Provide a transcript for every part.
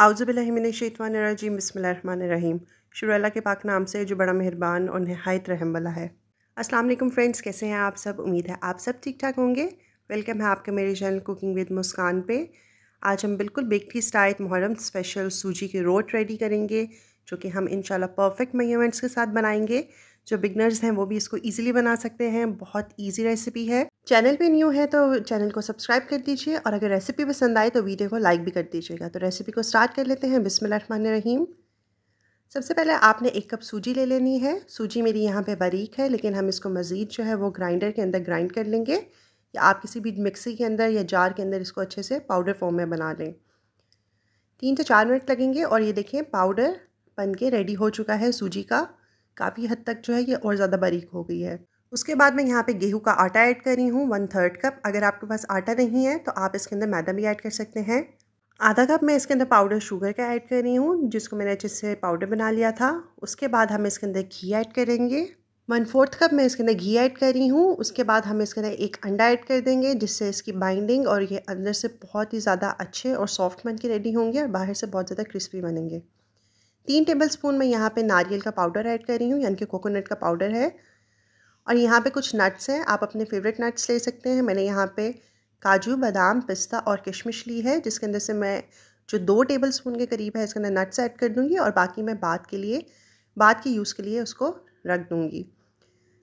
आउज़बिल्लिमिनशैतवानरजीम बसमीम शुरू के पाक नाम से जो बड़ा मेहरबान और नहायत रहम वाला है अस्सलाम वालेकुम फ्रेंड्स कैसे हैं आप सब उम्मीद है आप सब ठीक ठाक होंगे वेलकम है आपके मेरे चैनल कुकिंग विद मुस्कान पे आज हम बिल्कुल बेकटी स्टाइट मुहर्रम स्पेशल सूजी के रोट रेडी करेंगे जो कि हम इन परफेक्ट मेजरमेंट्स के साथ बनाएंगे जो बिगनर्स हैं वो भी इसको ईजिली बना सकते हैं बहुत ईजी रेसिपी है चैनल पे न्यू है तो चैनल को सब्सक्राइब कर दीजिए और अगर रेसिपी पसंद आए तो वीडियो को लाइक भी कर दीजिएगा तो रेसिपी को स्टार्ट कर लेते हैं बिसमान रहीम सबसे पहले आपने एक कप सूजी ले लेनी है सूजी मेरी यहाँ पे बारीक है लेकिन हम इसको मज़ीद जो है वो ग्राइंडर के अंदर ग्राइंड कर लेंगे या आप किसी भी मिक्सी के अंदर या जार के अंदर इसको अच्छे से पाउडर फॉर्म में बना लें तीन से चार मिनट लगेंगे और ये देखिए पाउडर बन के रेडी हो चुका है सूजी का काफ़ी हद तक जो है ये और ज़्यादा बारीक हो गई है उसके बाद मैं यहाँ पे गेहूं का आटा ऐड कर रही हूँ वन थर्ड कप अगर आपके पास आटा नहीं है तो आप इसके अंदर मैदा भी ऐड कर सकते हैं आधा कप मैं इसके अंदर पाउडर शुगर का ऐड कर रही हूँ जिसको मैंने अच्छे से पाउडर बना लिया था उसके बाद हम इसके अंदर घी ऐड करेंगे वन फोर्थ कप मैं इसके अंदर घी ऐड कर रही हूँ उसके बाद हम इसके अंदर एक अंडा ऐड कर देंगे जिससे इसकी बाइंडिंग और ये अंदर से बहुत ही ज़्यादा अच्छे और सॉफ्ट बन के रेडी होंगे और बाहर से बहुत ज़्यादा क्रिस्पी बनेंगे तीन टेबल स्पून मैं यहाँ पे नारियल का पाउडर ऐड कर रही हूँ यानी कि कोकोनट का पाउडर है और यहाँ पे कुछ नट्स हैं आप अपने फेवरेट नट्स ले सकते हैं मैंने यहाँ पे काजू बादाम पिस्ता और किशमिश ली है जिसके अंदर से मैं जो दो टेबल स्पून के करीब है इसके अंदर नट्स ऐड कर दूँगी और बाकी मैं बाद के लिए बाद के यूज़ के लिए उसको रख दूँगी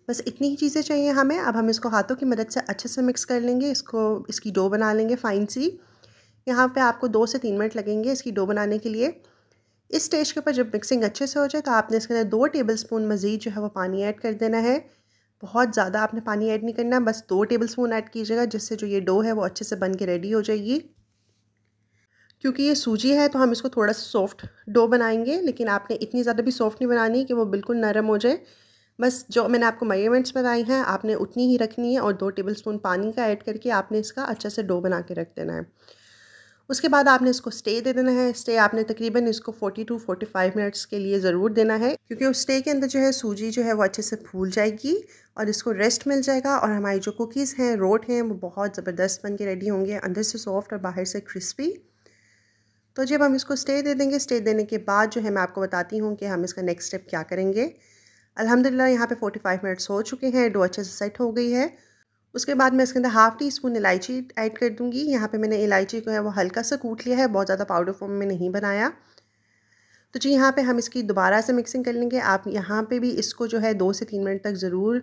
बस इतनी ही चीज़ें चाहिए हमें अब हम इसको हाथों की मदद से अच्छे से मिक्स कर लेंगे इसको इसकी डो बना लेंगे फ़ाइन सी यहाँ पे आपको दो से तीन मिनट लगेंगे इसकी डो बनाने के लिए इस स्टेज के ऊपर जब मिक्सिंग अच्छे से हो जाए तो आपने इसके अंदर दो टेबल स्पून मज़ीद जो है वो पानी ऐड कर देना है बहुत ज़्यादा आपने पानी ऐड नहीं करना बस दो टेबल स्पून ऐड कीजिएगा जिससे जो ये डो है वो अच्छे से बन के रेडी हो जाएगी क्योंकि ये सूजी है तो हम इसको थोड़ा सा सॉफ्ट डो बनाएंगे लेकिन आपने इतनी ज़्यादा भी सॉफ्ट नहीं बनानी कि वो बिल्कुल नरम हो जाए बस जो मैंने आपको मेजरमेंट्स बताई हैं आपने उतनी ही रखनी है और दो टेबल स्पून पानी का ऐड करके आपने इसका अच्छे से डो बना के रख देना है उसके बाद आपने इसको स्टे दे देना है स्टे आपने तकरीबन इसको 40 टू 45 मिनट्स के लिए ज़रूर देना है क्योंकि उस स्टे के अंदर जो है सूजी जो है वो अच्छे से फूल जाएगी और इसको रेस्ट मिल जाएगा और हमारी जो कुकीज़ हैं रोट हैं वो बहुत ज़बरदस्त बन के रेडी होंगे अंदर से सॉफ्ट और बाहर से क्रिस्पी तो जब हम इसको स्टे दे देंगे स्टे देने के बाद जो है मैं आपको बताती हूँ कि हम इसका नेक्स्ट स्टेप क्या करेंगे अलहमदिल्ला यहाँ पे 45 मिनट्स हो चुके हैं डो अच्छे से सेट हो गई है उसके बाद मैं इसके अंदर हाफ़ टी स्पून इलायची ऐड कर दूंगी यहाँ पे मैंने इलायची को है वो हल्का सा कूट लिया है बहुत ज़्यादा पाउडर फॉर्म में नहीं बनाया तो जी यहाँ पे हम इसकी दोबारा से मिक्सिंग कर लेंगे आप यहाँ पे भी इसको जो है दो से तीन मिनट तक ज़रूर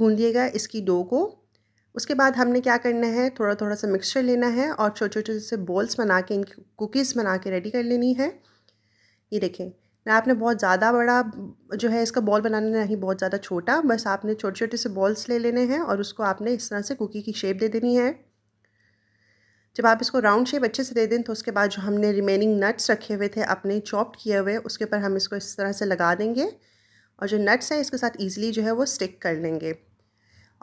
गूंदिएगा इसकी डो को उसके बाद हमने क्या करना है थोड़ा थोड़ा सा मिक्सचर लेना है और छोटे छोटे से बॉल्स बना के इनकी कुकीज़ बना के रेडी कर लेनी है ये देखें ना आपने बहुत ज़्यादा बड़ा जो है इसका बॉल बनाना नहीं बहुत ज़्यादा छोटा बस आपने छोटे छोटे से बॉल्स ले लेने हैं और उसको आपने इस तरह से कुकी की शेप दे देनी है जब आप इसको राउंड शेप अच्छे से दे दें तो उसके बाद जो हमने रिमेनिंग नट्स रखे हुए थे अपने चॉप्ड किए हुए उसके ऊपर हम इसको इस तरह से लगा देंगे और जो नट्स हैं इसके साथ ईजिली जो है वो स्टिक कर लेंगे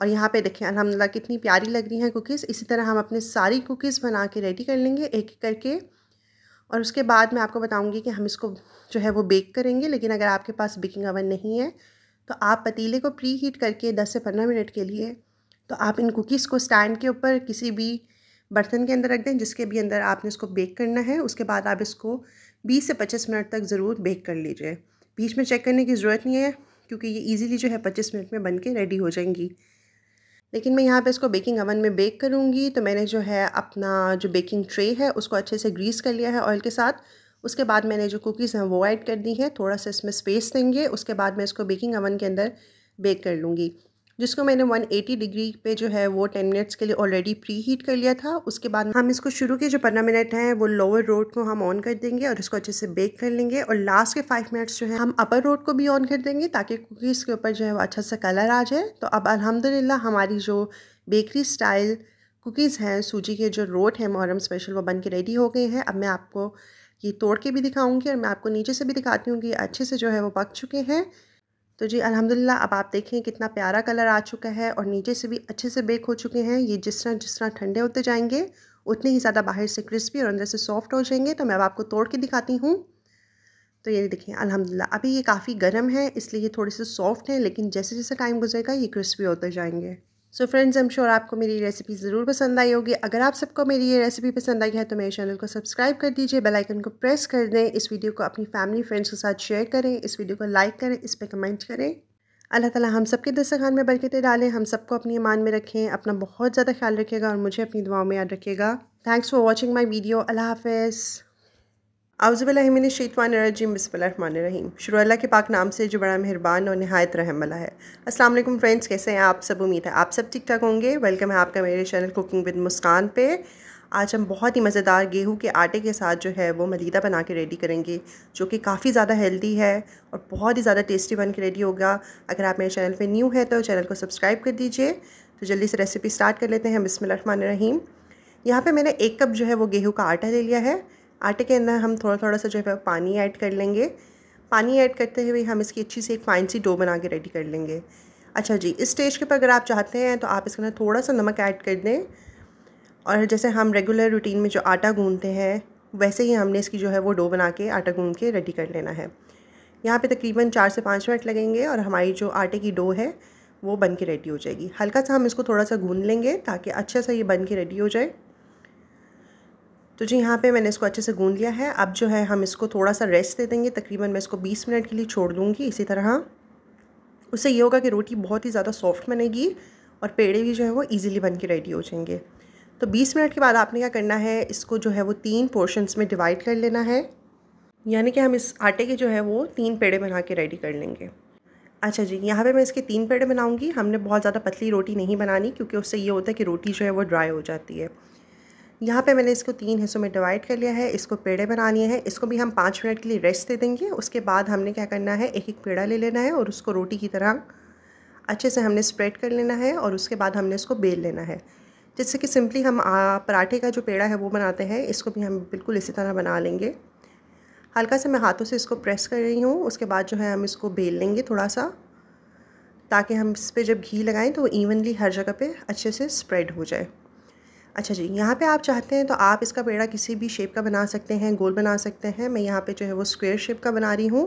और यहाँ पे देखें अलहमदिल्ला कितनी प्यारी लग रही हैं कुकीज़ इसी तरह हम अपने सारी कुकीज़ बना के रेडी कर लेंगे एक एक करके और उसके बाद मैं आपको बताऊंगी कि हम इसको जो है वो बेक करेंगे लेकिन अगर आपके पास बेकिंग अवन नहीं है तो आप पतीले को प्री हीट करके 10 से 15 मिनट के लिए तो आप इन कुकीज़ को स्टैंड के ऊपर किसी भी बर्तन के अंदर रख दें जिसके भी अंदर आपने इसको बेक करना है उसके बाद आप इसको 20 से 25 मिनट तक ज़रूर बेक कर लीजिए बीच में चेक करने की ज़रूरत नहीं है क्योंकि ये ईज़िली जो है पच्चीस मिनट में बन के रेडी हो जाएंगी लेकिन मैं यहाँ पे इसको बेकिंग अवन में बेक करूँगी तो मैंने जो है अपना जो बेकिंग ट्रे है उसको अच्छे से ग्रीस कर लिया है ऑयल के साथ उसके बाद मैंने जो कुकीज़ हैं वो ऐड कर दी हैं थोड़ा सा इसमें स्पेस देंगे उसके बाद मैं इसको बेकिंग अवन के अंदर बेक कर लूँगी जिसको मैंने 180 डिग्री पे जो है वो 10 मिनट्स के लिए ऑलरेडी प्री हीट कर लिया था उसके बाद हम इसको शुरू के जो पंद्रह मिनट हैं वो लोअर रोड को हम ऑन कर देंगे और इसको अच्छे से बेक कर लेंगे और लास्ट के फाइव मिनट्स जो है हम अपर रोड को भी ऑन कर देंगे ताकि कुकीज़ के ऊपर जो है वो अच्छा सा कलर आ जाए तो अब अलहमदिल्ला हमारी जो बेकरी स्टाइल कुकीज़ हैं सूजी के जो रोट हैं मुहर्रम स्पेशल वो बन के रेडी हो गए हैं अब मैं आपको ये तोड़ के भी दिखाऊँगी और मैं आपको नीचे से भी दिखाती हूँ कि अच्छे से जो है वो पक चुके हैं तो जी अल्हम्दुलिल्लाह अब आप देखें कितना प्यारा कलर आ चुका है और नीचे से भी अच्छे से बेक हो चुके हैं ये जिस तरह जिस तरह ठंडे होते जाएंगे उतने ही ज़्यादा बाहर से क्रिस्पी और अंदर से सॉफ्ट हो जाएंगे तो मैं अब आपको तोड़ के दिखाती हूँ तो ये देखें अल्हम्दुलिल्लाह अभी ये काफ़ी गर्म है इसलिए ये थोड़े से सॉफ्ट हैं लेकिन जैसे जैसे टाइम गुजरेगा ये क्रिस्पी होते जाएंगे so friends I am sure आपको मेरी रेसिपी ज़रूर पसंद आई होगी अगर आप सबको मेरी ये रेसिपी पसंद आई है तो मेरे चैनल को सब्सक्राइब कर दीजिए बेल आइकन को प्रेस कर दें इस वीडियो को अपनी फैमिली फ्रेंड्स के साथ शेयर करें इस वीडियो को लाइक करें इस पर कमेंट करें अल्लाह ताला हम सबके दस्तरखान में बरकतें डालें हम सबको अपनी ईमान में रखें अपना बहुत ज़्यादा ख्याल रखिएगा और मुझे अपनी दुआओं में याद रखिएगा thanks for watching my video Allah हाफिज़ आउज़बिल्लिमिन शीतवानरजीम बसमीम शुरू अल्लाह के पाक नाम से जो बड़ा मेहरबान और नहायत रहम वाला है अस्सलाम वालेकुम फ्रेंड्स कैसे हैं आप सब उम्मीद है आप सब ठीक ठाक होंगे वेलकम है आपका मेरे चैनल कुकिंग विद मुस्कान पे आज हम बहुत ही मज़ेदार गेहूं के आटे के साथ जो है वो मलीदा बना के रेडी करेंगे जो कि काफ़ी ज़्यादा हेल्दी है और बहुत ही ज़्यादा टेस्टी बन के रेडी होगा अगर आप मेरे चैनल पर न्यू है तो चैनल को सब्सक्राइब कर दीजिए तो जल्दी से रेसिपी स्टार्ट कर लेते हैं बिसमिल रहीम यहाँ पर मैंने एक कप जो है वो गेहूँ का आटा ले लिया है आटे के अंदर हम थोड़ा थोड़ा सा जो है पानी ऐड कर लेंगे पानी ऐड करते हुए हम इसकी अच्छी सी एक फाइन सी डो बना के रेडी कर लेंगे अच्छा जी इस स्टेज के पर अगर आप चाहते हैं तो आप इसके अंदर थोड़ा सा नमक ऐड कर दें और जैसे हम रेगुलर रूटीन में जो आटा गूंदते हैं वैसे ही हमने इसकी जो है वो डो बना के आटा गूंद के रेडी कर लेना है यहाँ पे तकरीबन चार से पाँच मिनट लगेंगे और हमारी जो आटे की डो है वो बन के रेडी हो जाएगी हल्का सा हम इसको थोड़ा सा गूंद लेंगे ताकि अच्छे सा ये बन के रेडी हो जाए तो जी यहाँ पे मैंने इसको अच्छे से गूंद लिया है अब जो है हम इसको थोड़ा सा रेस्ट दे देंगे तकरीबन मैं इसको 20 मिनट के लिए छोड़ दूँगी इसी तरह उससे ये होगा कि रोटी बहुत ही ज़्यादा सॉफ्ट बनेगी और पेड़े भी जो है वो ईजिली बन के रेडी हो जाएंगे तो 20 मिनट के बाद आपने क्या करना है इसको जो है वो तीन पोर्शंस में डिवाइड कर लेना है यानी कि हम इस आटे के जो है वो तीन पेड़े बना के रेडी कर लेंगे अच्छा जी यहाँ पे मैं इसके तीन पेड़े बनाऊँगी हमने बहुत ज़्यादा पतली रोटी नहीं बनानी क्योंकि उससे ये होता है कि रोटी जो है वो ड्राई हो जाती है यहाँ पे मैंने इसको तीन हिस्सों में डिवाइड कर लिया है इसको पेड़े बना लिए हैं इसको भी हम पाँच मिनट के लिए रेस्ट दे देंगे उसके बाद हमने क्या करना है एक एक पेड़ा ले लेना है और उसको रोटी की तरह अच्छे से हमने स्प्रेड कर लेना है और उसके बाद हमने इसको बेल लेना है जिससे कि सिंपली हम पराठे का जो पेड़ा है वो बनाते हैं इसको भी हम बिल्कुल इसी तरह बना लेंगे हल्का से मैं हाथों से इसको प्रेस कर रही हूँ उसके बाद जो है हम इसको बेल लेंगे थोड़ा सा ताकि हम इस पर जब घी लगाएं तो इवनली हर जगह पे अच्छे से स्प्रेड हो जाए अच्छा जी यहाँ पे आप चाहते हैं तो आप इसका पेड़ा किसी भी शेप का बना सकते हैं गोल बना सकते हैं मैं यहाँ पे जो है वो स्क्वेयर शेप का बना रही हूँ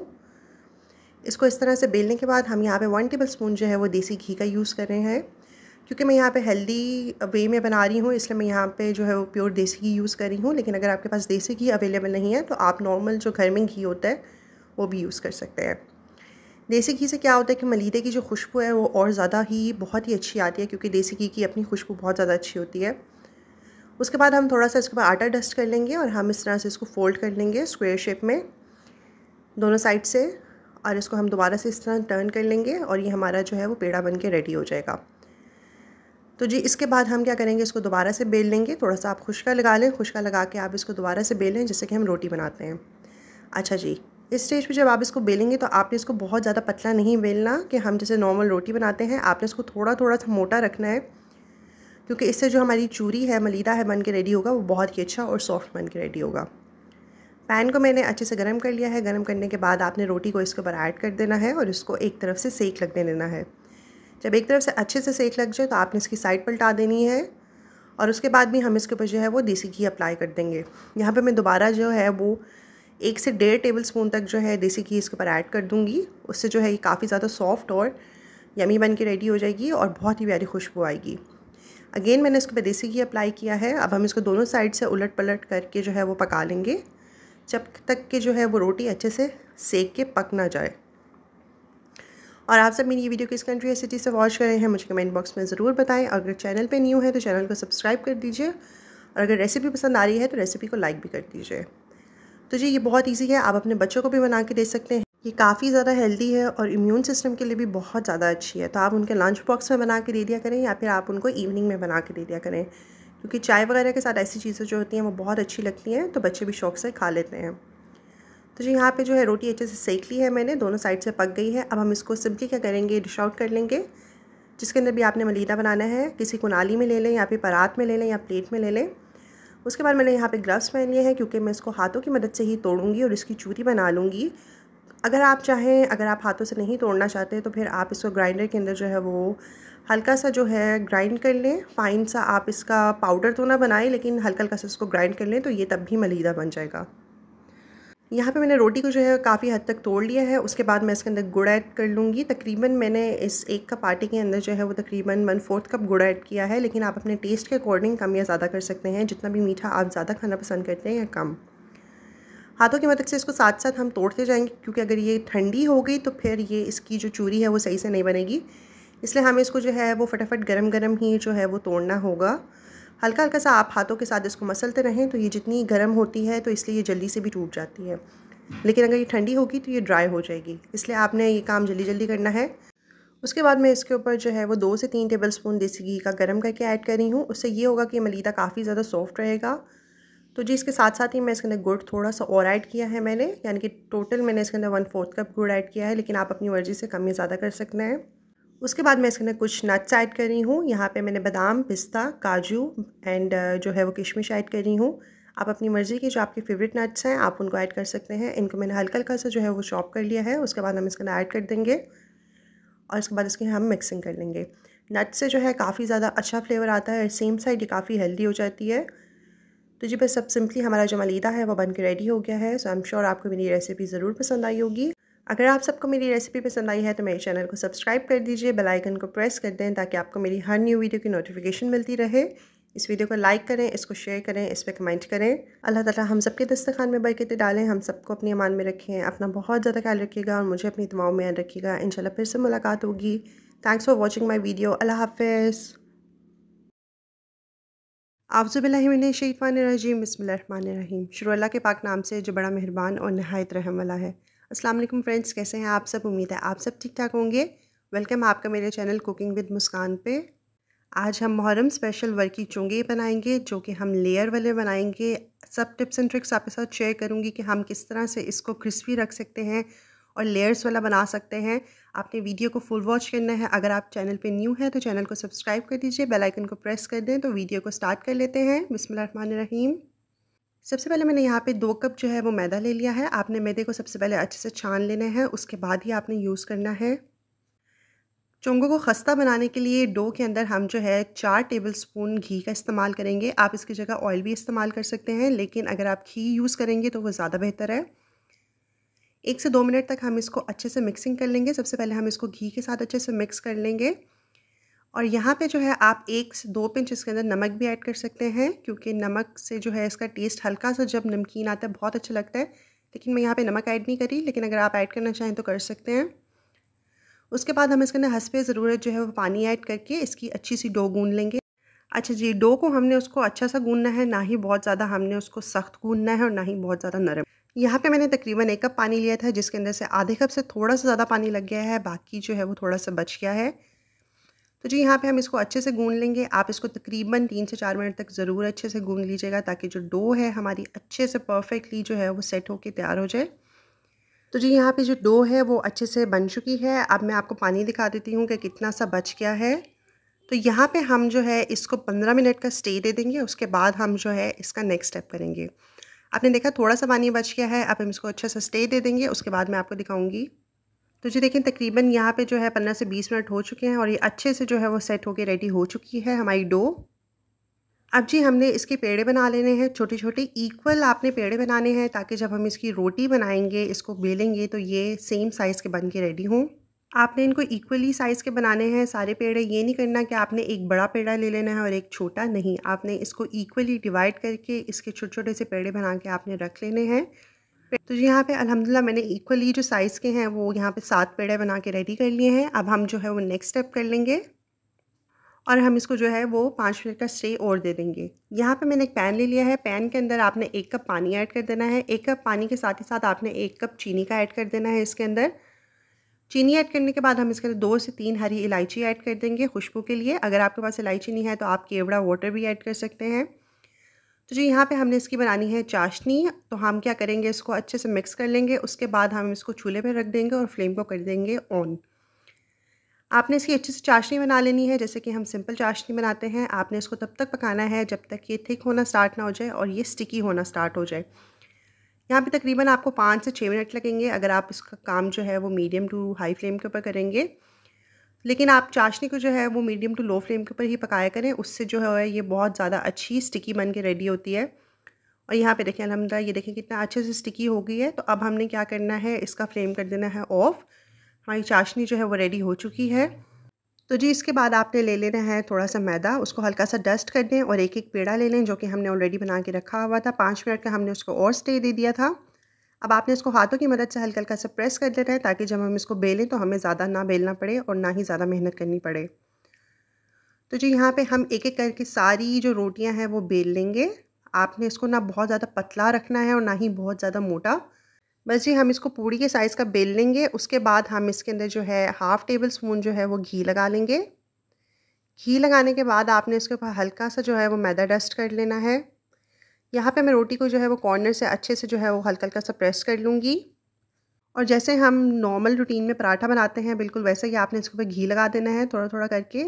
इसको इस तरह से बेलने के बाद हम यहाँ पे वन टेबल स्पून जो है वो देसी घी का यूज़ कर रहे हैं क्योंकि मैं यहाँ पे हेल्दी वे में बना रही हूँ इसलिए मैं यहाँ पे जो है वो प्योर देसी घी यूज़ कर रही हूँ लेकिन अगर आपके पास देसी घी अवेलेबल नहीं है तो आप नॉर्मल जो घर में घी होता है वो भी यूज़ कर सकते हैं देसी घी से क्या होता है कि मलीदे की जो खुशबू है वो और ज़्यादा ही बहुत ही अच्छी आती है क्योंकि देसी घी की अपनी खुशबू बहुत ज़्यादा अच्छी होती है उसके बाद हम थोड़ा सा इसके बाद आटा डस्ट कर लेंगे और हम इस तरह से इसको फोल्ड कर लेंगे स्क्वेयर शेप में दोनों साइड से और इसको हम दोबारा से इस तरह टर्न कर लेंगे और ये हमारा जो है वो पेड़ा बन के रेडी हो जाएगा तो जी इसके बाद हम क्या करेंगे इसको दोबारा से बेल लेंगे थोड़ा सा आप खुशका लगा लें खुशका लगा के आप इसको दोबारा से बेलें जैसे कि हम रोटी बनाते हैं अच्छा जी इस स्टेज पे जब आप इसको बेलेंगे तो आपने इसको बहुत ज़्यादा पतला नहीं बेलना कि हम जैसे नॉर्मल रोटी बनाते हैं आपने इसको थोड़ा थोड़ा सा मोटा रखना है क्योंकि इससे जो हमारी चूरी है मलीदा है बन के रेडी होगा वो बहुत ही अच्छा और सॉफ्ट बन के रेडी होगा पैन को मैंने अच्छे से गर्म कर लिया है गर्म करने के बाद आपने रोटी को इसके ऊपर ऐड कर देना है और इसको एक तरफ से सेक लगने देना है जब एक तरफ से अच्छे से सेक लग जाए तो आपने इसकी साइड पलटा देनी है और उसके बाद भी हम इसके ऊपर जो है वो देसी घी अप्लाई कर देंगे यहाँ पर मैं दोबारा जो है वो एक से डेढ़ टेबल स्पून तक जो है देसी घी इसके ऊपर ऐड कर दूँगी उससे जो है ये काफ़ी ज़्यादा सॉफ्ट और यमी बन के रेडी हो जाएगी और बहुत ही प्यारी खुशबू आएगी अगेन मैंने इसके पर देसी घी अप्लाई किया है अब हम इसको दोनों साइड से उलट पलट करके जो है वो पका लेंगे जब तक कि जो है वो रोटी अच्छे से सेक के पक ना जाए और आप सब मेरी ये वीडियो किस कंट्री या सिटी से वॉच करें हैं मुझे कमेंट बॉक्स में ज़रूर बताएं अगर चैनल पे न्यू है तो चैनल को सब्सक्राइब कर दीजिए और अगर रेसिपी पसंद आ रही है तो रेसिपी को लाइक भी कर दीजिए तो जी ये बहुत ईजी है आप अपने बच्चों को भी बना के दे सकते हैं ये काफ़ी ज़्यादा हेल्दी है और इम्यून सिस्टम के लिए भी बहुत ज़्यादा अच्छी है तो आप उनके लंच बॉक्स में बना के दे दिया करें या फिर आप उनको इवनिंग में बना के दे दिया करें क्योंकि चाय वगैरह के साथ ऐसी चीज़ें जो होती हैं वो बहुत अच्छी लगती हैं तो बच्चे भी शौक से खा लेते हैं तो जी यहाँ पे जो है रोटी अच्छे से सेक ली है मैंने दोनों साइड से पक गई है अब हम इसको सिंपली क्या करेंगे डिश आउट कर लेंगे जिसके अंदर भी आपने मलीदा बनाना है किसी कुनाली में ले लें या फिर परात में ले लें या प्लेट में ले लें उसके बाद मैंने यहाँ पे ग्लव्स पहन लिए हैं क्योंकि मैं इसको हाथों की मदद से ही तोड़ूंगी और इसकी चूरी बना लूँगी अगर आप चाहें अगर आप हाथों से नहीं तोड़ना चाहते तो फिर आप इसको ग्राइंडर के अंदर जो है वो हल्का सा जो है ग्राइंड कर लें फाइन सा आप इसका पाउडर तो ना बनाएं लेकिन हल्का हल्का सा इसको ग्राइंड कर लें तो ये तब भी मलीदा बन जाएगा यहाँ पे मैंने रोटी को जो है काफ़ी हद तक तोड़ लिया है उसके बाद मैं इसके अंदर गुड़ ऐड कर लूँगी तकरीबन मैंने इस एक कप आटे के अंदर जो है वो तकरीबन वन फोर्थ कप गुड़ ऐड किया है लेकिन आप अपने टेस्ट के अकॉर्डिंग कम या ज़्यादा कर सकते हैं जितना भी मीठा आप ज़्यादा खाना पसंद करते हैं या कम हाथों की मदद से इसको साथ साथ हम तोड़ते जाएंगे क्योंकि अगर ये ठंडी हो गई तो फिर ये इसकी जो चूरी है वो सही से नहीं बनेगी इसलिए हमें इसको जो है वो फटाफट गर्म गर्म ही जो है वो तोड़ना होगा हल्का हल्का सा आप हाथों के साथ इसको मसलते रहें तो ये जितनी गर्म होती है तो इसलिए ये जल्दी से भी टूट जाती है लेकिन अगर ये ठंडी होगी तो ये ड्राई हो जाएगी इसलिए आपने ये काम जल्दी जल्दी करना है उसके बाद मैं इसके ऊपर जो है वो दो से तीन टेबल स्पून देसी घी का गर्म करके ऐड कर रही हूँ उससे ये होगा कि मलीदा काफ़ी ज़्यादा सॉफ्ट रहेगा तो जी इसके साथ साथ ही मैं इसके अंदर गुड़ थोड़ा सा और ऐड किया है मैंने यानी कि टोटल मैंने इसके अंदर वन फोर्थ कप गुड़ ऐड किया है लेकिन आप अपनी मर्ज़ी से कम या ज़्यादा कर सकते हैं उसके बाद मैं इसके अंदर कुछ नट्स ऐड कर रही हूँ यहाँ पे मैंने बादाम पिस्ता काजू एंड जो है वो किशमिश ऐड कर रही हूँ आप अपनी मर्ज़ी के जो आपके फेवरेट नट्स हैं आप उनको ऐड कर सकते हैं इनको मैंने हल्का हल्का सा जो है वो चॉप कर लिया है उसके बाद हम इसके अंदर ऐड कर देंगे और उसके बाद इसके हम मिक्सिंग कर लेंगे नट्स से जो है काफ़ी ज़्यादा अच्छा फ्लेवर आता है और सेम साइड ये काफ़ी हेल्दी हो जाती है तो जी बस अब सिंपली हमारा जो मलीदा है वो बन के रेडी हो गया है सो आई एम श्योर आपको मेरी रेसिपी ज़रूर पसंद आई होगी अगर आप सबको मेरी रेसिपी पसंद आई है तो मेरे चैनल को सब्सक्राइब कर दीजिए बेल आइकन को प्रेस कर दें ताकि आपको मेरी हर न्यू वीडियो की नोटिफिकेशन मिलती रहे इस वीडियो को लाइक करें इसको शेयर करें इस पर कमेंट करें अल्लाह ताला हम सबके दस्तखान में बरकतें डालें हम सबको अपने अमान में रखें अपना बहुत ज़्यादा ख्याल रखिएगा और मुझे अपनी दुआओं में याद रखिएगा इंशाल्लाह फिर से मुलाकात होगी thanks for watching my video Allah हाफिज़ आफ़ज़बिल्लिमिनशैतवानरजीम बसमीम शुरू के पाक नाम से जो बड़ा मेहरबान और नहायत रहम वाला है अस्सलाम वालेकुम फ्रेंड्स कैसे हैं आप सब उम्मीद है आप सब ठीक ठाक होंगे वेलकम आपका मेरे चैनल कुकिंग विद मुस्कान पे आज हम मुहरम स्पेशल वर्की चुंगे बनाएंगे जो कि हम लेयर वाले बनाएंगे सब टिप्स एंड ट्रिक्स आपके साथ शेयर करूँगी कि हम किस तरह से इसको क्रिस्पी रख सकते हैं और लेयर्स वाला बना सकते हैं आपने वीडियो को फुल वॉच करना है अगर आप चैनल पे न्यू हैं तो चैनल को सब्सक्राइब कर दीजिए बेल आइकन को प्रेस कर दें तो वीडियो को स्टार्ट कर लेते हैं रहीम सबसे पहले मैंने यहाँ पे दो कप जो है वो मैदा ले लिया है आपने मैदे को सबसे पहले अच्छे से छान लेना है उसके बाद ही आपने यूज़ करना है चोंगों को खस्ता बनाने के लिए डो के अंदर हम जो है चार टेबल स्पून घी का इस्तेमाल करेंगे आप इसकी जगह ऑयल भी इस्तेमाल कर सकते हैं लेकिन अगर आप घी यूज़ करेंगे तो वो ज़्यादा बेहतर है एक से दो मिनट तक हम इसको अच्छे से मिक्सिंग कर लेंगे सबसे पहले हम इसको घी के साथ अच्छे से मिक्स कर लेंगे और यहाँ पे जो है आप एक से दो पिंच इसके अंदर नमक भी ऐड कर सकते हैं क्योंकि नमक से जो है इसका टेस्ट हल्का सा जब नमकीन आता है बहुत अच्छा लगता है लेकिन मैं यहाँ पे नमक ऐड नहीं करी लेकिन अगर आप ऐड करना चाहें तो कर सकते हैं उसके बाद हम इसके अंदर हंसपे ज़रूरत जो है वो पानी ऐड करके इसकी अच्छी सी डो गून लेंगे अच्छा जी डो को हमने उसको अच्छा सा गूनना है ना ही बहुत ज़्यादा हमने उसको सख्त गूनना है और ना ही बहुत ज़्यादा नरम यहाँ पे मैंने तकरीबन एक कप पानी लिया था जिसके अंदर से आधे कप से थोड़ा सा ज़्यादा पानी लग गया है बाकी जो है वो थोड़ा सा बच गया है तो जी यहाँ पे हम इसको अच्छे से गूँध लेंगे आप इसको तकरीबन तीन से चार मिनट तक ज़रूर अच्छे से गूँध लीजिएगा ताकि जो डो है हमारी अच्छे से परफेक्टली जो है वो सेट होके तैयार हो जाए तो जी यहाँ पे जो डो है वो अच्छे से बन चुकी है अब मैं आपको पानी दिखा देती हूँ कि कितना सा बच गया है तो यहाँ पे हम जो है इसको पंद्रह मिनट का स्टे दे देंगे उसके बाद हम जो है इसका नेक्स्ट स्टेप करेंगे आपने देखा थोड़ा सा पानी बच गया है अब हम इसको अच्छा सा स्टे दे देंगे उसके बाद मैं आपको दिखाऊंगी तो जी देखें तकरीबन यहाँ पे जो है पंद्रह से बीस मिनट हो चुके हैं और ये अच्छे से जो है वो सेट होकर रेडी हो चुकी है हमारी डो अब जी हमने इसके पेड़े बना लेने हैं छोटे छोटे इक्वल आपने पेड़े बनाने हैं ताकि जब हम इसकी रोटी बनाएंगे इसको बेलेंगे तो ये सेम साइज़ के बन के रेडी हों आपने इनको इक्वली साइज़ के बनाने हैं सारे पेड़े ये नहीं करना कि आपने एक बड़ा पेड़ा ले लेना है और एक छोटा नहीं आपने इसको इक्वली डिवाइड करके इसके छोटे छोटे से पेड़े बना के आपने रख लेने हैं तो जी यहाँ पे अल्हम्दुलिल्लाह मैंने इक्वली जो साइज़ के हैं वो यहाँ पे सात पेड़े बना के रेडी कर लिए हैं अब हम जो है वो नेक्स्ट स्टेप कर लेंगे और हम इसको जो है वो पाँच मिनट का स्टे और दे देंगे यहाँ पे मैंने एक पैन ले लिया है पैन के अंदर आपने एक कप पानी ऐड कर देना है एक कप पानी के साथ ही साथ आपने एक कप चीनी का ऐड कर देना है इसके अंदर चीनी ऐड करने के बाद हम इसके अंदर दो से तीन हरी इलायची ऐड कर देंगे खुशबू के लिए अगर आपके पास इलायची नहीं है तो आप केवड़ा वाटर भी ऐड कर सकते हैं तो जी यहाँ पे हमने इसकी बनानी है चाशनी तो हम क्या करेंगे इसको अच्छे से मिक्स कर लेंगे उसके बाद हम इसको चूल्हे पर रख देंगे और फ्लेम को कर देंगे ऑन आपने इसकी अच्छे से चाशनी बना लेनी है जैसे कि हम सिंपल चाशनी बनाते हैं आपने इसको तब तक पकाना है जब तक ये थिक होना स्टार्ट ना हो जाए और ये स्टिकी होना स्टार्ट हो जाए यहाँ पे तकरीबन आपको पाँच से छः मिनट लगेंगे अगर आप इसका काम जो है वो मीडियम टू हाई फ्लेम के ऊपर करेंगे लेकिन आप चाशनी को जो है वो मीडियम टू लो फ्लेम के ऊपर ही पकाया करें उससे जो है ये बहुत ज़्यादा अच्छी स्टिकी बन के रेडी होती है और यहाँ पे देखें अलहमदा ये देखें कितना अच्छे से स्टिकी हो गई है तो अब हमने क्या करना है इसका फ्लेम कर देना है ऑफ़ हमारी चाशनी जो है वो रेडी हो चुकी है तो जी इसके बाद आपने ले लेना है थोड़ा सा मैदा उसको हल्का सा डस्ट कर दें और एक एक पेड़ा ले लें जो कि हमने ऑलरेडी बना के रखा हुआ था पाँच मिनट का हमने उसको और स्टे दे दिया था अब आपने इसको हाथों की मदद से हल्का हल्का सा प्रेस कर लेना है ताकि जब हम इसको बेलें तो हमें ज़्यादा ना बेलना पड़े और ना ही ज़्यादा मेहनत करनी पड़े तो जी यहाँ पर हम एक एक करके सारी जो रोटियाँ हैं वो बेल लेंगे आपने इसको ना बहुत ज़्यादा पतला रखना है और ना ही बहुत ज़्यादा मोटा बस जी हम इसको पूड़ी के साइज़ का बेल लेंगे उसके बाद हम इसके अंदर जो है हाफ़ टेबल स्पून जो है वो घी लगा लेंगे घी लगाने के बाद आपने इसके ऊपर हल्का सा जो है वो मैदा डस्ट कर लेना है यहाँ पे मैं रोटी को जो है वो कॉर्नर से अच्छे से जो है वो हल्का हल्का सा प्रेस कर लूँगी और जैसे हम नॉर्मल रूटीन में पराठा बनाते हैं बिल्कुल वैसे ही आपने इसके ऊपर घी लगा देना है थोड़ा थोड़ा करके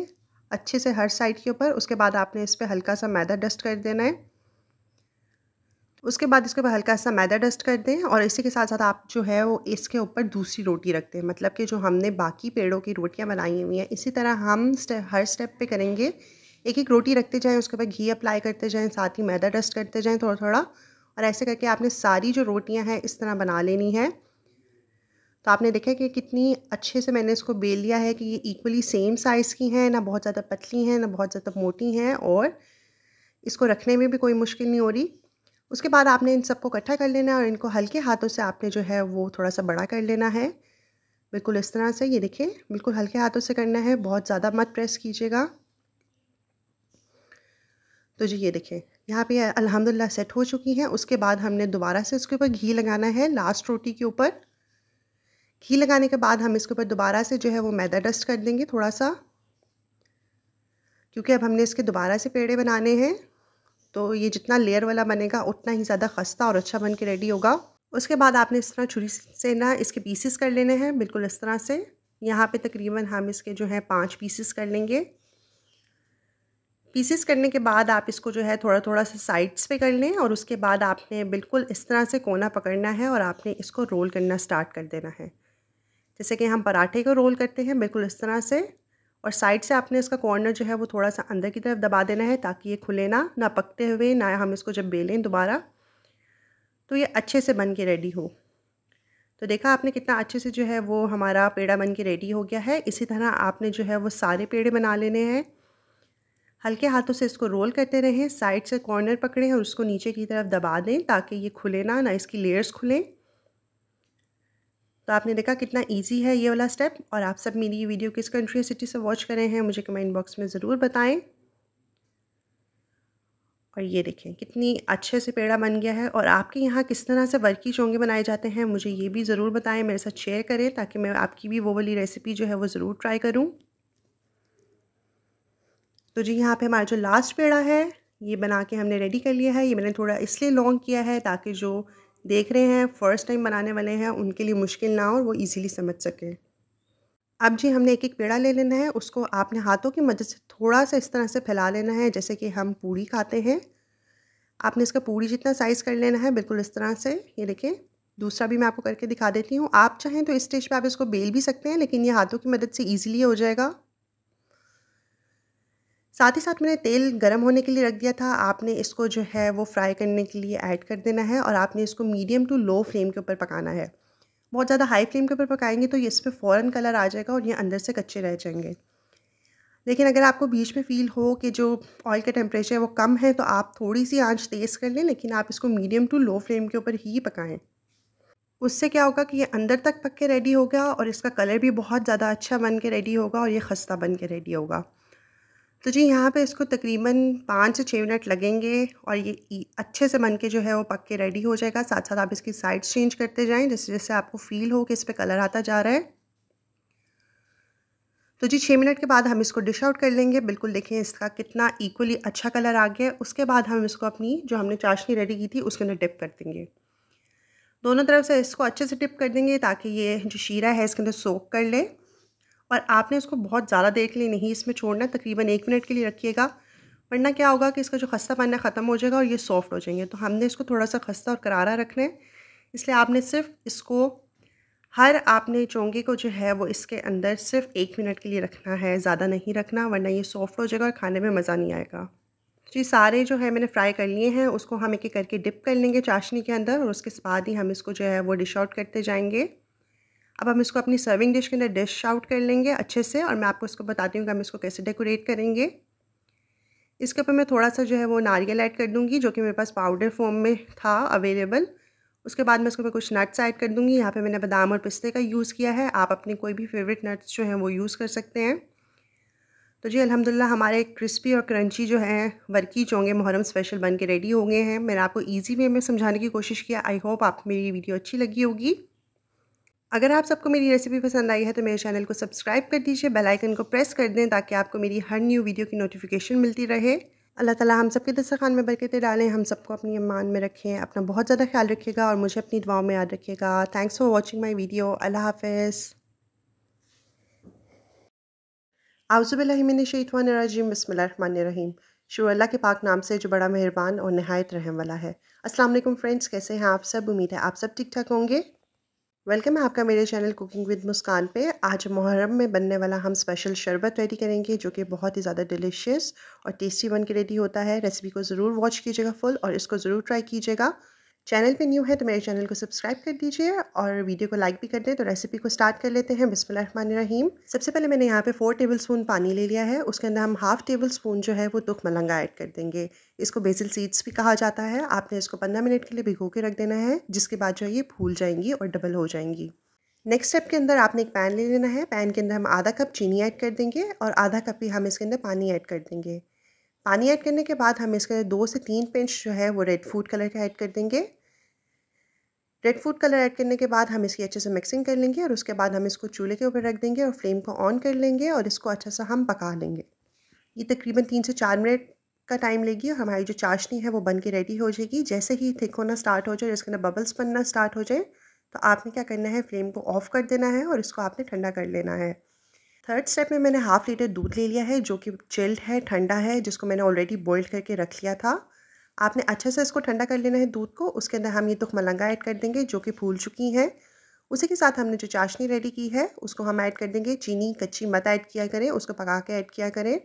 अच्छे से हर साइड के ऊपर उसके बाद आपने इस पर हल्का सा मैदा डस्ट कर देना है उसके बाद इसके ऊपर हल्का सा मैदा डस्ट कर दें और इसी के साथ साथ आप जो है वो इसके ऊपर दूसरी रोटी रख दें मतलब कि जो हमने बाकी पेड़ों की रोटियां बनाई हुई हैं इसी तरह हम स्टे, हर स्टेप पे करेंगे एक एक रोटी रखते जाएँ उसके ऊपर घी अप्लाई करते जाएँ साथ ही मैदा डस्ट करते जाएँ थोड़ा थोड़ा और ऐसे करके आपने सारी जो रोटियाँ हैं इस तरह बना लेनी है तो आपने देखा कि कितनी अच्छे से मैंने इसको बेल लिया है कि ये इक्वली सेम साइज़ की हैं ना बहुत ज़्यादा पतली हैं ना बहुत ज़्यादा मोटी हैं और इसको रखने में भी कोई मुश्किल नहीं हो रही उसके बाद आपने इन सबको इकट्ठा कर लेना है और इनको हल्के हाथों से आपने जो है वो थोड़ा सा बड़ा कर लेना है बिल्कुल इस तरह से ये देखिए बिल्कुल हल्के हाथों से करना है बहुत ज़्यादा मत प्रेस कीजिएगा तो जी ये देखिए यहाँ पे अल्हम्दुलिल्लाह सेट हो चुकी हैं उसके बाद हमने दोबारा से इसके ऊपर घी लगाना है लास्ट रोटी के ऊपर घी लगाने के बाद हम इसके ऊपर दोबारा से जो है वो मैदा डस्ट कर देंगे थोड़ा सा क्योंकि अब हमने इसके दोबारा से पेड़े बनाने हैं तो ये जितना लेयर वाला बनेगा उतना ही ज़्यादा खस्ता और अच्छा बन के रेडी होगा उसके बाद आपने इस तरह छुरी से ना इसके पीसेस कर लेने हैं बिल्कुल इस तरह से यहाँ पे तकरीबन हम इसके जो है पाँच पीसेस कर लेंगे पीसेस करने के बाद आप इसको जो है थोड़ा थोड़ा सा साइड्स पे कर लें और उसके बाद आपने बिल्कुल इस तरह से कोना पकड़ना है और आपने इसको रोल करना स्टार्ट कर देना है जैसे कि हम पराठे को रोल करते हैं बिल्कुल इस तरह से और साइड से आपने इसका कॉर्नर जो है वो थोड़ा सा अंदर की तरफ दबा देना है ताकि ये खुले ना ना पकते हुए ना हम इसको जब बेलें दोबारा तो ये अच्छे से बन के रेडी हो तो देखा आपने कितना अच्छे से जो है वो हमारा पेड़ा बन के रेडी हो गया है इसी तरह आपने जो है वो सारे पेड़े बना लेने हैं हल्के हाथों से इसको रोल करते रहें साइड से कॉर्नर पकड़ें और उसको नीचे की तरफ दबा दें ताकि ये खुले ना ना इसकी लेयर्स खुलें तो आपने देखा कितना ईजी है ये वाला स्टेप और आप सब मेरी ये वीडियो किस कंट्री सिटी से वॉच करें हैं मुझे कमेंट बॉक्स में ज़रूर बताएं और ये देखें कितनी अच्छे से पेड़ा बन गया है और आपके यहाँ किस तरह से वर्की चोंगे बनाए जाते हैं मुझे ये भी ज़रूर बताएं मेरे साथ शेयर करें ताकि मैं आपकी भी वो वाली रेसिपी जो है वो ज़रूर ट्राई करूँ तो जी यहाँ पर हमारा जो लास्ट पेड़ा है ये बना के हमने रेडी कर लिया है ये मैंने थोड़ा इसलिए लॉन्ग किया है ताकि जो देख रहे हैं फ़र्स्ट टाइम बनाने वाले हैं उनके लिए मुश्किल ना हो और वो ईज़िली समझ सकें अब जी हमने एक एक पेड़ा ले लेना है उसको आपने हाथों की मदद से थोड़ा सा इस तरह से फैला लेना है जैसे कि हम पूड़ी खाते हैं आपने इसका पूड़ी जितना साइज़ कर लेना है बिल्कुल इस तरह से ये देखें दूसरा भी मैं आपको करके दिखा देती हूँ आप चाहें तो इस स्टेज पर आप इसको बेल भी सकते हैं लेकिन ये हाथों की मदद से ईजिली हो जाएगा साथ ही साथ मैंने तेल गर्म होने के लिए रख दिया था आपने इसको जो है वो फ्राई करने के लिए ऐड कर देना है और आपने इसको मीडियम टू लो फ्लेम के ऊपर पकाना है बहुत ज़्यादा हाई फ्लेम के ऊपर पकाएंगे तो ये इस पर फ़ौरन कलर आ जाएगा और ये अंदर से कच्चे रह जाएंगे लेकिन अगर आपको बीच में फील हो कि जो ऑयल का टेम्परेचर है वो कम है तो आप थोड़ी सी आंच तेज़ कर लें लेकिन आप इसको मीडियम टू लो फ्लेम के ऊपर ही पकाएं उससे क्या होगा कि ये अंदर तक पक के रेडी होगा और इसका कलर भी बहुत ज़्यादा अच्छा बन के रेडी होगा और ये खस्ता बन के रेडी होगा तो जी यहाँ पे इसको तकरीबन पाँच से छः मिनट लगेंगे और ये अच्छे से बन के जो है वो पक के रेडी हो जाएगा साथ साथ आप इसकी साइड्स चेंज करते जाएं जिससे जिससे आपको फील हो कि इस पर कलर आता जा रहा है तो जी छः मिनट के बाद हम इसको डिश आउट कर लेंगे बिल्कुल देखें इसका कितना इक्वली अच्छा कलर आ गया उसके बाद हम इसको अपनी जो हमने चाशनी रेडी की थी उसके अंदर डिप कर देंगे दोनों तरफ से इसको अच्छे से डिप कर देंगे ताकि ये जो शीरा है इसके अंदर सोख कर ले और आपने उसको बहुत ज़्यादा देर के लिए नहीं इसमें छोड़ना तकरीबन एक मिनट के लिए रखिएगा वरना क्या होगा कि इसका जो खस्ता बनना ख़त्म हो जाएगा और ये सॉफ्ट हो जाएंगे तो हमने इसको थोड़ा सा खस्ता और करारा रखना है इसलिए आपने सिर्फ इसको हर आपने चोंगे को जो है वो इसके अंदर सिर्फ एक मिनट के लिए रखना है ज़्यादा नहीं रखना वरना ये सॉफ्ट हो जाएगा और खाने में मज़ा नहीं आएगा जी सारे जो है मैंने फ्राई कर लिए हैं उसको हम एक एक करके डिप कर लेंगे चाशनी के अंदर और उसके बाद ही हम इसको जो है वो डिश आउट करते जाएंगे अब हम इसको अपनी सर्विंग डिश के अंदर डिश आउट कर लेंगे अच्छे से और मैं आपको इसको बताती हूँ कि हम इसको कैसे डेकोरेट करेंगे इसके ऊपर मैं थोड़ा सा जो है वो नारियल ऐड कर दूँगी जो कि मेरे पास पाउडर फॉर्म में था अवेलेबल उसके बाद मैं इसके ऊपर कुछ नट्स ऐड कर दूँगी यहाँ पर मैंने बादाम और पिस्ते का यूज़ किया है आप अपने कोई भी फेवरेट नट्स जो हैं वो यूज़ कर सकते हैं तो जी अल्हम्दुलिल्लाह हमारे क्रिस्पी और क्रंची जो हैं वर्की चोंगे मुहर्रम स्पेशल बन के रेडी हो गए हैं मैंने आपको ईजी वे में समझाने की कोशिश किया आई होप आप मेरी वीडियो अच्छी लगी होगी अगर आप सबको मेरी रेसिपी पसंद आई है तो मेरे चैनल को सब्सक्राइब कर दीजिए बेल आइकन को प्रेस कर दें ताकि आपको मेरी हर न्यू वीडियो की नोटिफिकेशन मिलती रहे अल्लाह ताला हम सबके दस्तरखान में बरकतें डालें हम सबको अपनी अमान में रखें अपना बहुत ज़्यादा ख्याल रखिएगा और मुझे अपनी दुआओं में याद रखिएगा thanks for watching my video Allah हाफिज़ आउज़बिल्लिमिनशैतवानरजीम बसमीम शुरू अल्लाह के पाक नाम से जो बड़ा मेहरबान और नहायत रहम वाला है अस्सलाम वालेकुम फ्रेंड्स कैसे हैं आप सब उम्मीद है आप सब ठीक ठाक होंगे वेलकम है आपका मेरे चैनल कुकिंग विद मुस्कान पे आज मुहर्रम में बनने वाला हम स्पेशल शरबत रेडी करेंगे जो कि बहुत ही ज़्यादा डिलीशियस और टेस्टी बन के रेडी होता है रेसिपी को ज़रूर वॉच कीजिएगा फुल और इसको ज़रूर ट्राई कीजिएगा चैनल पे न्यू है तो मेरे चैनल को सब्सक्राइब कर दीजिए और वीडियो को लाइक भी कर दें तो रेसिपी को स्टार्ट कर लेते हैं बिस्मिल्लाहमान रहीम सबसे पहले मैंने यहाँ पे फोर टेबल स्पून पानी ले लिया है उसके अंदर हम हाफ टेबल स्पून जो है वो तुख मलंगा ऐड कर देंगे इसको बेसिल सीड्स भी कहा जाता है आपने इसको पंद्रह मिनट के लिए भिगो के रख देना है जिसके बाद जो है ये फूल जाएंगी और डबल हो जाएंगी नेक्स्ट स्टेप के अंदर आपने एक पैन ले लेना है पैन के अंदर हम आधा कप चीनी ऐड कर देंगे और आधा कप भी हम इसके अंदर पानी ऐड कर देंगे पानी ऐड करने के बाद हम इसके अंदर दो से तीन पिंच जो है वो रेड फूड कलर का ऐड कर देंगे रेड फूड कलर ऐड करने के बाद हम इसकी अच्छे से मिक्सिंग कर लेंगे और उसके बाद हम इसको चूल्हे के ऊपर रख देंगे और फ्लेम को ऑन कर लेंगे और इसको अच्छा सा हम पका लेंगे ये तकरीबन तीन से चार मिनट का टाइम लेगी और हमारी जो चाशनी है वो बन के रेडी हो जाएगी जैसे ही थिक होना स्टार्ट हो जाए जिसके अंदर बबल्स बनना स्टार्ट हो जाए तो आपने क्या करना है फ्लेम को ऑफ़ कर देना है और इसको आपने ठंडा कर लेना है थर्ड स्टेप में मैंने हाफ़ लीटर दूध ले लिया है जो कि चिल्ड है ठंडा है जिसको मैंने ऑलरेडी बॉइल्ड करके रख लिया था आपने अच्छे से इसको ठंडा कर लेना है दूध को उसके अंदर हम ये तुख तो मलंगा ऐड कर देंगे जो कि फूल चुकी हैं उसी के साथ हमने जो चाशनी रेडी की है उसको हम ऐड कर देंगे चीनी कच्ची मत ऐड किया करें उसको पका के ऐड किया करें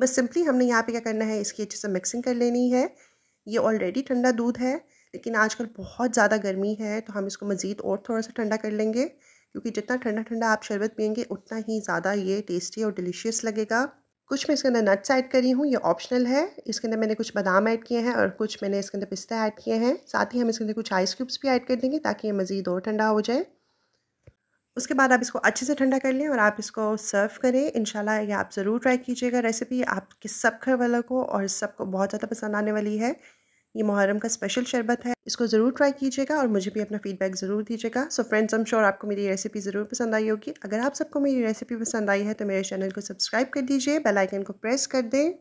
बस सिंपली हमने यहाँ पे क्या करना है इसकी अच्छे से मिक्सिंग कर लेनी है ये ऑलरेडी ठंडा दूध है लेकिन आजकल बहुत ज़्यादा गर्मी है तो हम इसको मज़ीद और थोड़ा सा ठंडा कर लेंगे क्योंकि जितना ठंडा ठंडा आप शरबत पियेंगे उतना ही ज़्यादा ये टेस्टी और डिलीशियस लगेगा कुछ मैं इसके अंदर नट्स ऐड करी हूँ ये ऑप्शनल है इसके अंदर मैंने कुछ बादाम ऐड किए हैं और कुछ मैंने इसके अंदर पिस्ता ऐड किए हैं साथ ही हम इसके अंदर कुछ आइस क्यूब्स भी ऐड कर देंगे ताकि ये मज़ीद और ठंडा हो जाए उसके बाद आप इसको अच्छे से ठंडा कर लें और आप इसको सर्व करें इन ये आप ज़रूर ट्राई कीजिएगा रेसिपी आपके सब घर वालों को और सबको बहुत ज़्यादा पसंद आने वाली है ये मुहर्रम का स्पेशल शरबत है इसको ज़रूर ट्राई कीजिएगा और मुझे भी अपना फीडबैक ज़रूर दीजिएगा सो फ्रेंड्स एम श्योर आपको मेरी रेसिपी ज़रूर पसंद आई होगी अगर आप सबको मेरी रेसिपी पसंद आई है तो मेरे चैनल को सब्सक्राइब कर दीजिए बेल आइकन को प्रेस कर दें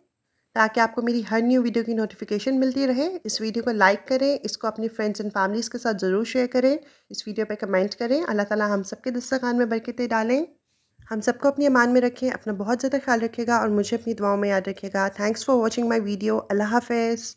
ताकि आपको मेरी हर न्यू वीडियो की नोटिफिकेशन मिलती रहे इस वीडियो को लाइक करें इसको अपने फ्रेंड्स एंड फैमिलीज़ के साथ ज़रूर शेयर करें इस वीडियो पर कमेंट करें अल्लाह ताला हम सबके दस्तखान में बरकतें डालें हम सबको अपनी अमान में रखें अपना बहुत ज़्यादा ख्याल रखेगा और मुझे अपनी दुआओं में याद रखेगा thanks for watching my video Allah हाफिज़